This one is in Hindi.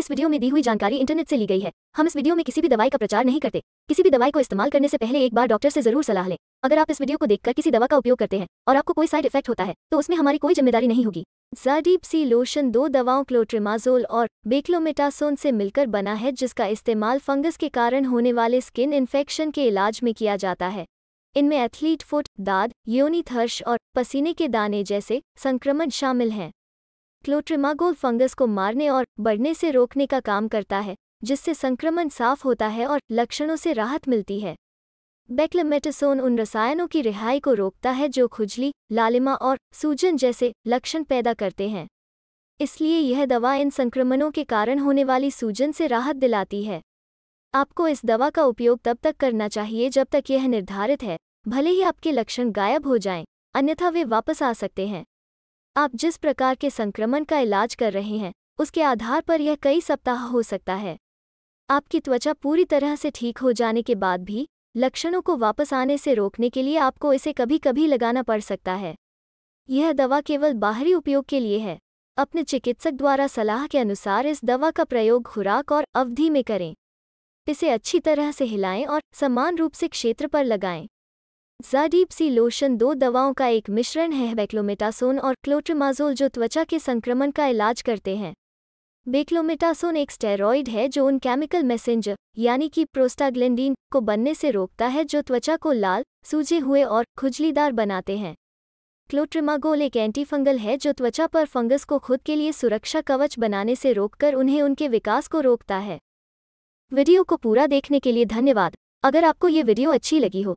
इस वीडियो में दी हुई जानकारी इंटरनेट से ली गई है हम इस वीडियो में किसी भी दवाई का प्रचार नहीं करते किसी भी दवाई को इस्तेमाल करने से पहले एक बार डॉक्टर से जरूर सलाह लें अगर आप इस वीडियो को देखकर किसी दवा का उपयोग करते हैं और आपको कोई साइड इफेक्ट होता है तो उसमें हमारी कोई जिम्मेदारी नहीं होगी जाडीप सी लोशन दो दवाओं क्लोट्रिमाजोल और बेक्लोमेटासोन से मिलकर बना है जिसका इस्तेमाल फंगस के कारण होने वाले स्किन इन्फेक्शन के इलाज में किया जाता है इनमें एथलीट फुट दाद योनी थर्श और पसीने के दाने जैसे संक्रमण शामिल हैं क्लोट्रिमागोल फंगस को मारने और बढ़ने से रोकने का काम करता है जिससे संक्रमण साफ होता है और लक्षणों से राहत मिलती है बेक्लमेटासोन उन रसायनों की रिहाई को रोकता है जो खुजली लालिमा और सूजन जैसे लक्षण पैदा करते हैं इसलिए यह दवा इन संक्रमणों के कारण होने वाली सूजन से राहत दिलाती है आपको इस दवा का उपयोग तब तक करना चाहिए जब तक यह निर्धारित है भले ही आपके लक्षण गायब हो जाएं, अन्यथा वे वापस आ सकते हैं आप जिस प्रकार के संक्रमण का इलाज कर रहे हैं उसके आधार पर यह कई सप्ताह हो सकता है आपकी त्वचा पूरी तरह से ठीक हो जाने के बाद भी लक्षणों को वापस आने से रोकने के लिए आपको इसे कभी कभी लगाना पड़ सकता है यह दवा केवल बाहरी उपयोग के लिए है अपने चिकित्सक द्वारा सलाह के अनुसार इस दवा का प्रयोग खुराक और अवधि में करें इसे अच्छी तरह से हिलाएं और समान रूप से क्षेत्र पर लगाएं जाडीप सी लोशन दो दवाओं का एक मिश्रण है बेक्लोमेटासोन और क्लोट्रमाजोल जो त्वचा के संक्रमण का इलाज करते हैं बेक्लोमेटासोन एक स्टेरॉइड है जो उन केमिकल मैसेंजर यानी कि प्रोस्टाग्लेंडीन को बनने से रोकता है जो त्वचा को लाल सूजे हुए और खुजलीदार बनाते हैं क्लोट्रिमागोल एक एंटीफंगल है जो त्वचा पर फंगस को खुद के लिए सुरक्षा कवच बनाने से रोककर उन्हें उनके विकास को रोकता है वीडियो को पूरा देखने के लिए धन्यवाद अगर आपको ये वीडियो अच्छी लगी हो